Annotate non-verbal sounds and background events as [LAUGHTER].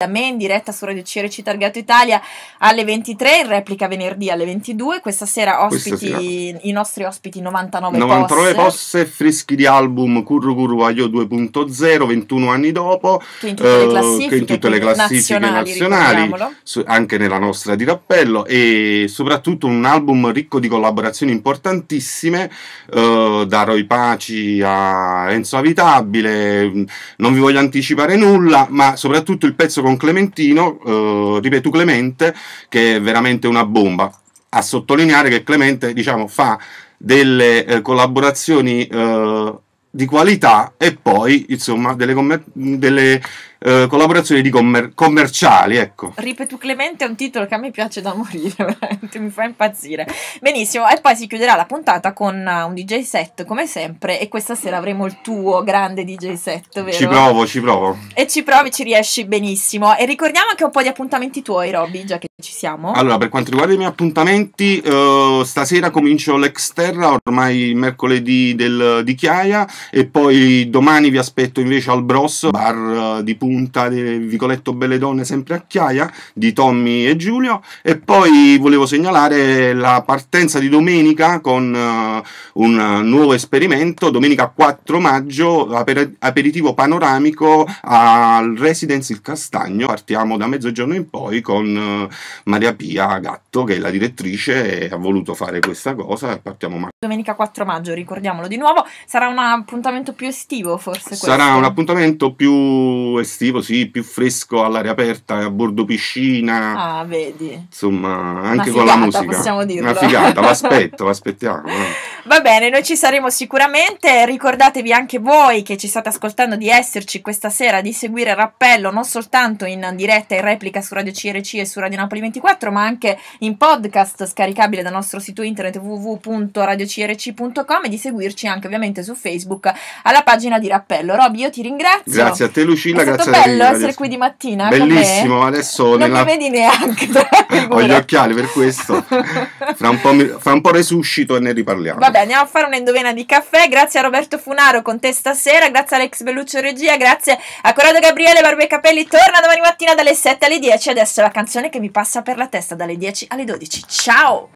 da me in diretta su Radio CRC Targato Italia alle 23, in replica venerdì alle 22. Questa sera ospiti, Questa sera. i nostri ospiti 99 posse. 99 posse, freschi di album Curru Curru Aglio 2.0, 21 anni dopo. Che in tutte eh, le classifiche, in tutte le classifiche nazionali, su, anche nella nostra di Rappello e soprattutto un album ricco di collaborazioni importantissime eh, da Roy Paci a Enzo Avitabile. Non vi voglio anticipare nulla, ma soprattutto il pezzo con con Clementino, eh, ripeto Clemente, che è veramente una bomba. A sottolineare che Clemente diciamo, fa delle eh, collaborazioni eh, di qualità e poi insomma delle, commer- delle eh, collaborazioni commer- commerciali. Ecco. Ripetu Clemente è un titolo che a me piace da [LAUGHS] morire, veramente mi fa impazzire. Benissimo, e poi si chiuderà la puntata con eh, un DJ set come sempre e questa sera avremo il tuo grande DJ set, vero? Ci provo, ci provo. E ci provi, ci riesci benissimo. E ricordiamo anche un po' di appuntamenti tuoi, Robby, già che ci siamo. Allora, per quanto riguarda i miei appuntamenti, eh, stasera comincio l'Exterra, ormai mercoledì del, di Chiaia, e poi domani vi aspetto invece al Bros, bar eh, di punta del Vicoletto Belle Donne, sempre a Chiaia, di Tommy e Giulio. E poi volevo segnalare la partenza di domenica con eh, un nuovo esperimento, domenica 4 maggio, aper aperitivo panoramico al Residence Il Castagno. Partiamo da mezzogiorno in poi con eh, Maria Pia Gatto, che è la direttrice, ha voluto fare questa cosa. Partiamo martedì. Domenica 4 maggio, ricordiamolo di nuovo, sarà un appuntamento più estivo forse? Questo? Sarà un appuntamento più estivo, sì, più fresco, all'aria aperta, a bordo piscina. Ah, vedi. Insomma, anche figata, con la musica. possiamo dirlo. Una figata, l'aspetto, [LAUGHS] l'aspettiamo. Eh. Va bene, noi ci saremo sicuramente. Ricordatevi anche voi che ci state ascoltando di esserci questa sera, di seguire il Rappello non soltanto in diretta e replica su Radio CRC e su Radio Napoli 24, ma anche in podcast scaricabile dal nostro sito internet www.radiocrc.com e di seguirci anche ovviamente su Facebook alla pagina di Rappello. Roby, io ti ringrazio. Grazie a te Lucilla, grazie a te. È stato bello essere adesso. qui di mattina. Bellissimo, adesso non nella... mi vedi neanche. [LAUGHS] Ho gli occhiali per questo. Fra un po', mi... Fra un po resuscito e ne riparliamo. Va Vabbè, andiamo a fare un'indovena di caffè. Grazie a Roberto Funaro con te stasera. Grazie a Alex Belluccio Regia. Grazie a Corrado Gabriele Barbe Capelli. Torna domani mattina dalle 7 alle 10. Adesso è la canzone che mi passa per la testa dalle 10 alle 12. Ciao!